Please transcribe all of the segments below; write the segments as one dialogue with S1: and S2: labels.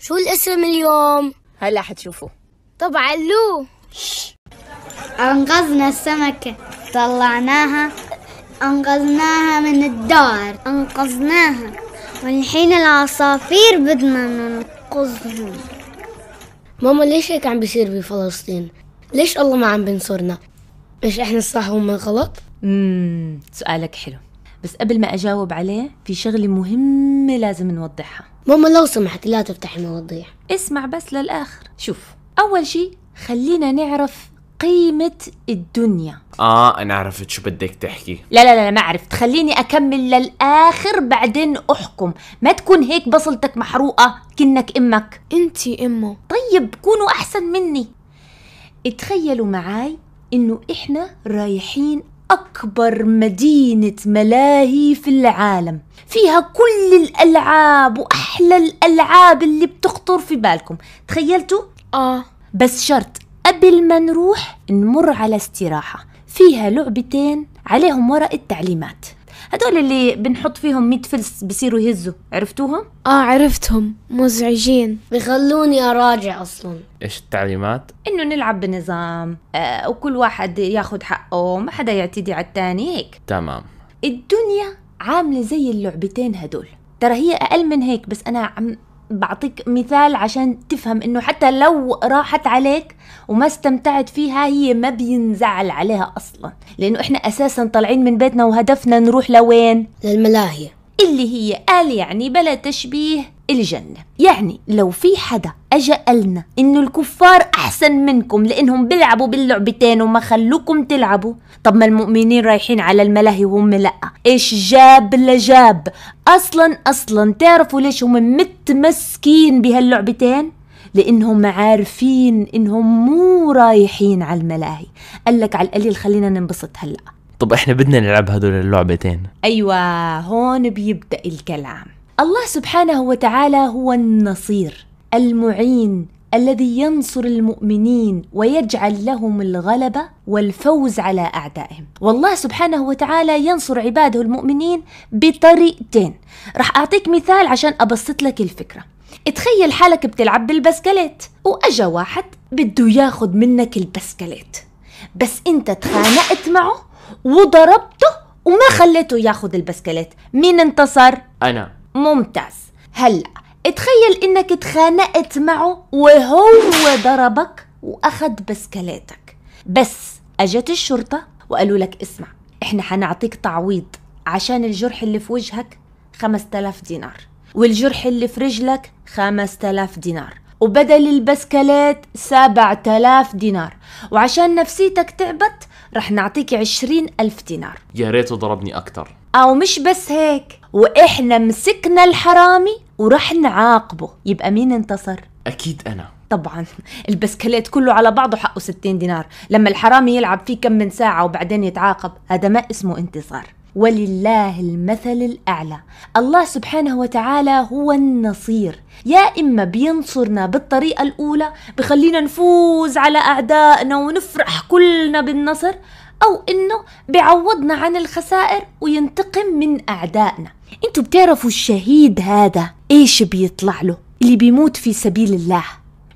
S1: شو الاسم اليوم؟ هلا حتشوفوه طب لو أنقذنا السمكة طلعناها أنقذناها من الدار أنقذناها والحين العصافير بدنا ننقذهم ماما ليش هيك عم بيصير بفلسطين؟ ليش الله ما عم بينصرنا؟ ليش احنا الصح وهم الغلط؟ اممم سؤالك حلو بس قبل ما أجاوب عليه في شغلة مهمة لازم نوضحها ماما لو سمحت لا تفتح المواضيع اسمع بس للآخر شوف أول شيء خلينا نعرف قيمة الدنيا اه انا عرفت شو بدك تحكي لا لا لا ما عرفت خليني اكمل للاخر بعدين احكم ما تكون هيك بصلتك محروقة كنك امك انتي امه طيب كونوا احسن مني تخيلوا معاي انه احنا رايحين أكبر مدينة ملاهي في العالم فيها كل الألعاب وأحلى الألعاب اللي بتخطر في بالكم تخيلتوا؟ آه بس شرط قبل ما نروح نمر على استراحة فيها لعبتين عليهم وراء التعليمات هدول اللي بنحط فيهم 100 فلس بصيروا يهزوا عرفتوهم اه عرفتهم مزعجين بيخلوني اراجع اصلا ايش التعليمات انه نلعب بنظام آه وكل واحد ياخذ حقه ما حدا يعتدي على الثاني هيك تمام الدنيا عامله زي اللعبتين هدول ترى هي اقل من هيك بس انا عم بعطيك مثال عشان تفهم انه حتى لو راحت عليك وما استمتعت فيها هي ما بينزعل عليها اصلا لانه احنا اساسا طالعين من بيتنا وهدفنا نروح لوين للملاهي اللي هي قال يعني بلا تشبيه الجنة يعني لو في حدا أجا قالنا إنه الكفار أحسن منكم لأنهم بيلعبوا باللعبتين وما خلوكم تلعبوا طب ما المؤمنين رايحين على الملاهي وهم لأ إيش جاب لجاب أصلا أصلا تعرفوا ليش هم متمسكين بهاللعبتين لانهم عارفين انهم مو رايحين على الملاهي قال لك على القليل خلينا ننبسط هلا طب احنا بدنا نلعب هدول اللعبتين ايوه هون بيبدا الكلام الله سبحانه وتعالى هو النصير المعين الذي ينصر المؤمنين ويجعل لهم الغلبة والفوز على أعدائهم والله سبحانه وتعالى ينصر عباده المؤمنين بطريقتين رح أعطيك مثال عشان أبسط لك الفكرة تخيل حالك بتلعب بالبسكليت وأجا واحد بده ياخد منك البسكليت بس انت تخانقت معه وضربته وما نعم. خليته ياخذ البسكليت مين انتصر انا ممتاز هلا تخيل انك تخانقت معه وهو ضربك واخذ بسكليتك بس اجت الشرطه وقالوا لك اسمع احنا حنعطيك تعويض عشان الجرح اللي في وجهك 5000 دينار والجرح اللي في رجلك 5000 دينار وبدل البسكليت 7000 دينار وعشان نفسيتك تعبت رح نعطيكي عشرين ألف دينار يا ريته ضربني أكتر أو مش بس هيك وإحنا مسكنا الحرامي ورح نعاقبه يبقى مين انتصر؟ أكيد أنا طبعا البسكليت كله على بعضه حقه 60 دينار لما الحرامي يلعب فيه كم من ساعة وبعدين يتعاقب هذا ما اسمه انتصار ولله المثل الأعلى الله سبحانه وتعالى هو النصير يا إما بينصرنا بالطريقة الأولى بخلينا نفوز على أعدائنا ونفرح كلنا بالنصر أو إنه بعوضنا عن الخسائر وينتقم من أعدائنا انتوا بتعرفوا الشهيد هذا إيش بيطلع له اللي بيموت في سبيل الله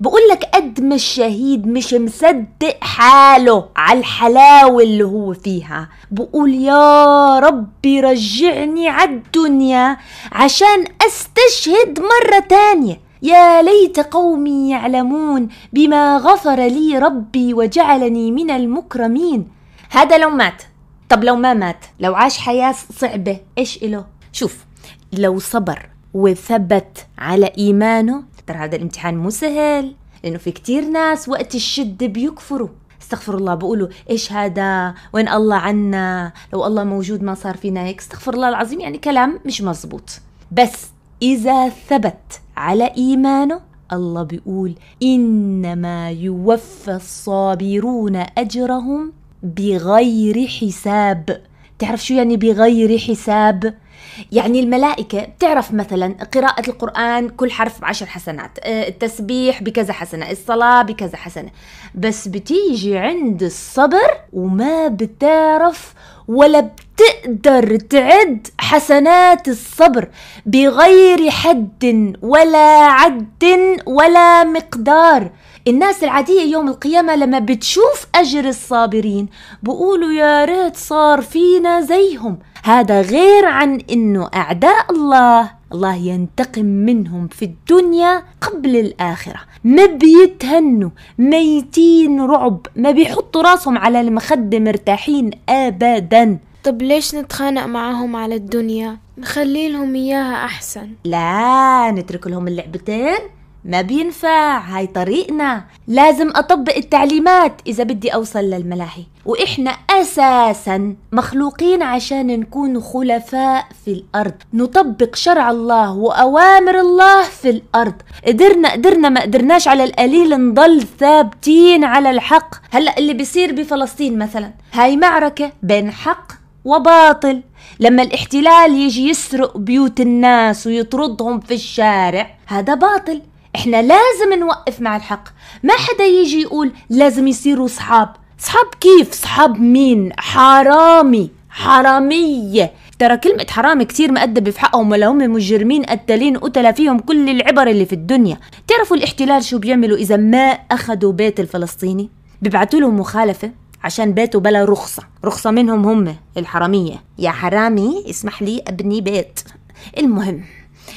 S1: بقول لك قد ما الشهيد مش مصدق حاله على الحلاوة اللي هو فيها بقول يا ربي رجعني على الدنيا عشان استشهد مرة تانية يا ليت قومي يعلمون بما غفر لي ربي وجعلني من المكرمين هذا لو مات طب لو ما مات لو عاش حياة صعبة إيش له شوف لو صبر وثبت على إيمانه ترى هذا الامتحان مو سهل لأنه في كتير ناس وقت الشدة بيكفروا استغفر الله بقولوا ايش هذا وين الله عنا لو الله موجود ما صار فينا هيك استغفر الله العظيم يعني كلام مش مزبوط بس إذا ثبت على إيمانه الله بيقول إنما يوفى الصابرون أجرهم بغير حساب تعرف شو يعني بغير حساب يعني الملائكة بتعرف مثلا قراءة القرآن كل حرف بعشر حسنات آه، التسبيح بكذا حسنة الصلاة بكذا حسنة بس بتيجي عند الصبر وما بتعرف ولا بتقدر تعد حسنات الصبر بغير حد ولا عد ولا مقدار الناس العادية يوم القيامة لما بتشوف أجر الصابرين بقولوا يا ريت صار فينا زيهم هذا غير عن أنه أعداء الله الله ينتقم منهم في الدنيا قبل الآخرة ما بيتهنوا ميتين رعب ما بيحطوا راسهم على المخدة مرتاحين أبداً طب ليش نتخانق معاهم على الدنيا نخلي لهم إياها أحسن لا نترك لهم اللعبتين ما بينفع هاي طريقنا لازم أطبق التعليمات إذا بدي أوصل للملاهي وإحنا أساسا مخلوقين عشان نكون خلفاء في الأرض نطبق شرع الله وأوامر الله في الأرض قدرنا قدرنا ما قدرناش على القليل نضل ثابتين على الحق هلأ اللي بيصير بفلسطين مثلا هاي معركة بين حق وباطل لما الاحتلال يجي يسرق بيوت الناس ويطردهم في الشارع هذا باطل احنا لازم نوقف مع الحق ما حدا يجي يقول لازم يصيروا صحاب صحاب كيف صحاب مين حرامي حرامية ترى كلمة حرام كتير مأدبة في حقهم ولا هم مجرمين قتالين قتل فيهم كل العبر اللي في الدنيا تعرفوا الاحتلال شو بيعملوا إذا ما أخذوا بيت الفلسطيني ببعتوا لهم مخالفة عشان بيته بلا رخصة رخصة منهم هم الحرامية يا حرامي اسمح لي أبني بيت المهم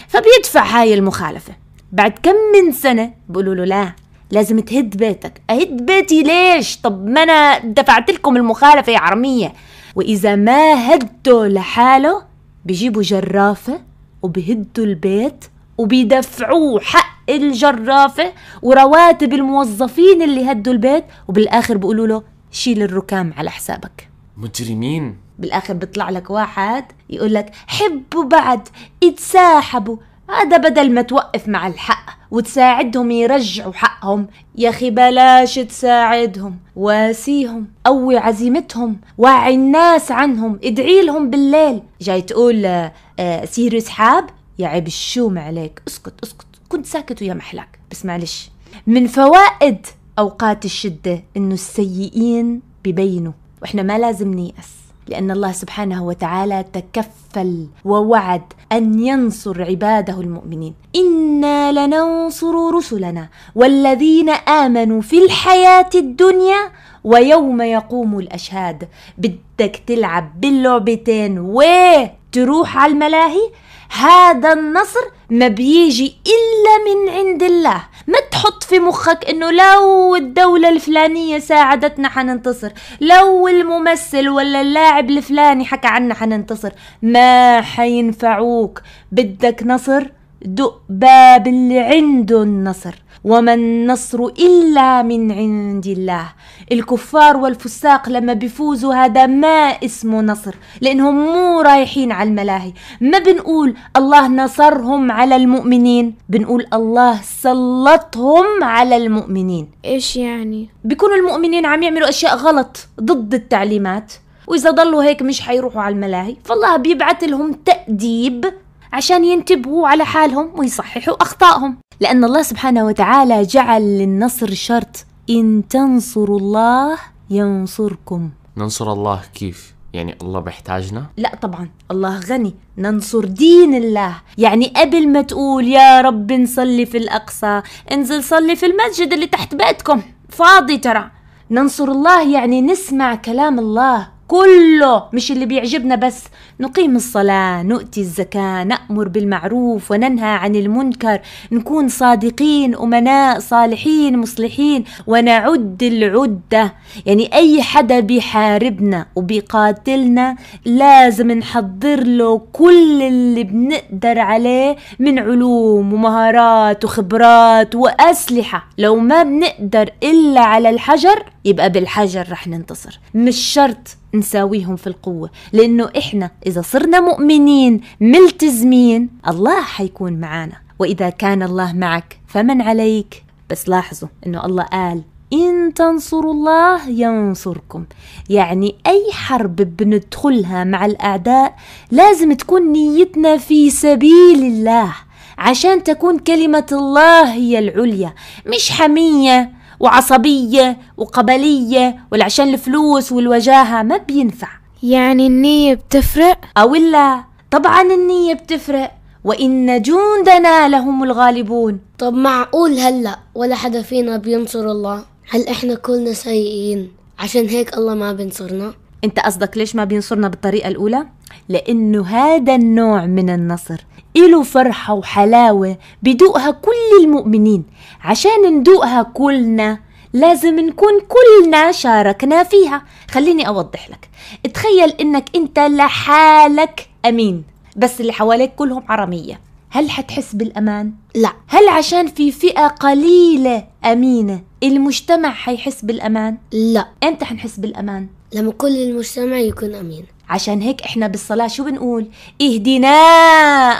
S1: فبيدفع هاي المخالفة بعد كم من سنة بقولوا له لا لازم تهد بيتك أهد بيتي ليش طب ما أنا دفعت لكم المخالفة يا عرمية وإذا ما هدوا لحاله بيجيبوا جرافة وبيهدوا البيت وبيدفعوه حق الجرافة ورواتب الموظفين اللي هدوا البيت وبالآخر بيقولوا له شيل الركام على حسابك مجرمين بالآخر بيطلع لك واحد يقول لك حبوا بعض اتساحبوا هذا بدل ما توقف مع الحق وتساعدهم يرجعوا حقهم يا أخي بلاش تساعدهم واسيهم قوي عزيمتهم وعي الناس عنهم ادعي لهم بالليل جاي تقول آه، سيروا اسحاب سحاب يا عيب الشوم عليك اسكت اسكت كنت ساكت ويا محلك بس معلش من فوائد أوقات الشدة إنه السيئين ببينوا وإحنا ما لازم نيأس لأن الله سبحانه وتعالى تكفل ووعد أن ينصر عباده المؤمنين إنا لننصر رسلنا والذين آمنوا في الحياة الدنيا ويوم يقوم الأشهاد بدك تلعب باللعبتين ويه تروح على الملاهي هذا النصر ما بيجي إلا من عند الله ما تحط في مخك انه لو الدولة الفلانية ساعدتنا حننتصر لو الممثل ولا اللاعب الفلاني حكى عنا حننتصر ما حينفعوك بدك نصر دؤباب اللي عنده النصر وما النصر إلا من عند الله الكفار والفساق لما بيفوزوا هذا ما اسمه نصر لأنهم مو رايحين على الملاهي ما بنقول الله نصرهم على المؤمنين بنقول الله سلطهم على المؤمنين إيش يعني؟ بيكونوا المؤمنين عم يعملوا أشياء غلط ضد التعليمات وإذا ضلوا هيك مش حيروحوا على الملاهي فالله بيبعث لهم تأديب عشان ينتبهوا على حالهم ويصححوا أخطائهم لأن الله سبحانه وتعالى جعل للنصر شرط إن تنصروا الله ينصركم ننصر الله كيف؟ يعني الله بيحتاجنا؟ لا طبعا الله غني ننصر دين الله يعني قبل ما تقول يا رب نصلي في الأقصى انزل صلي في المسجد اللي تحت بيتكم فاضي ترى ننصر الله يعني نسمع كلام الله كله مش اللي بيعجبنا بس نقيم الصلاة نؤتي الزكاة نأمر بالمعروف وننهى عن المنكر نكون صادقين أمناء صالحين مصلحين ونعد العدة يعني أي حدا بيحاربنا وبيقاتلنا لازم نحضر له كل اللي بنقدر عليه من علوم ومهارات وخبرات وأسلحة لو ما بنقدر إلا على الحجر يبقى بالحجر رح ننتصر مش شرط نساويهم في القوة لأنه إحنا إذا صرنا مؤمنين ملتزمين الله حيكون معانا وإذا كان الله معك فمن عليك بس لاحظوا إنه الله قال إن تنصروا الله ينصركم يعني أي حرب بندخلها مع الأعداء لازم تكون نيتنا في سبيل الله عشان تكون كلمة الله هي العليا مش حمية وعصبية وقبلية ولا عشان الفلوس والوجاهة ما بينفع يعني النية بتفرق؟ أو لا طبعا النية بتفرق وإن جندنا لهم الغالبون طب معقول هلأ ولا حدا فينا بينصر الله هل إحنا كلنا سيئين عشان هيك الله ما بينصرنا؟ انت قصدك ليش ما بينصرنا بالطريقة الأولى؟ لأنه هذا النوع من النصر إله فرحة وحلاوة بدوقها كل المؤمنين عشان ندوقها كلنا لازم نكون كلنا شاركنا فيها خليني أوضح لك تخيل إنك أنت لحالك أمين بس اللي حواليك كلهم عرمية هل حتحس بالأمان؟ لا هل عشان في فئة قليلة أمينة المجتمع حيحس بالأمان؟ لا إمتى حنحس بالأمان؟ لما كل المجتمع يكون أمين عشان هيك احنا بالصلاة شو بنقول اهدنا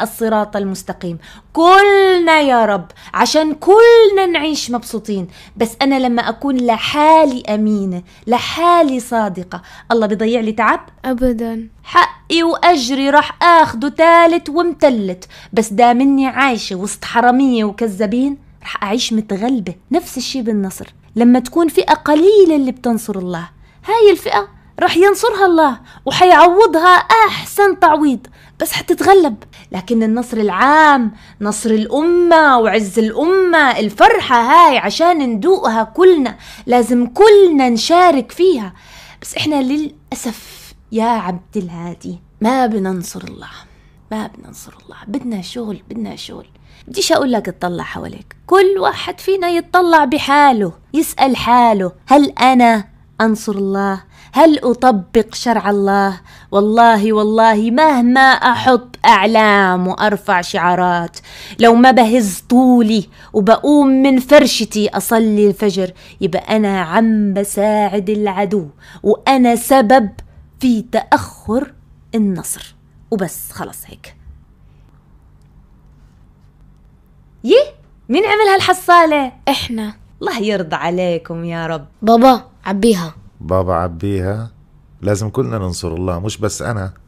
S1: الصراط المستقيم كلنا يا رب عشان كلنا نعيش مبسوطين بس أنا لما أكون لحالي أمينة لحالي صادقة الله بيضيع لي تعب أبدا حقي وأجري راح أخده تالت ومتلت بس دامني عايشة وسط حرامية وكذابين راح أعيش متغلبة نفس الشي بالنصر لما تكون فئة قليلة اللي بتنصر الله هاي الفئة راح ينصرها الله وحيعوضها أحسن تعويض بس حتتغلب لكن النصر العام نصر الأمة وعز الأمة الفرحة هاي عشان ندوقها كلنا لازم كلنا نشارك فيها بس احنا للأسف يا عبد الهادي ما بننصر الله ما بننصر الله بدنا شغل بدنا شغل بديش أقول لك اطلع حواليك كل واحد فينا يتطلع بحاله يسأل حاله هل أنا أنصر الله هل أطبق شرع الله والله والله مهما أحط أعلام وأرفع شعارات لو ما بهز طولي وبقوم من فرشتي أصلي الفجر يبقى أنا عم بساعد العدو وأنا سبب في تأخر النصر وبس خلص هيك يه مين عمل هالحصالة؟ احنا الله يرضى عليكم يا رب بابا عبيها بابا عبيها لازم كلنا ننصر الله مش بس انا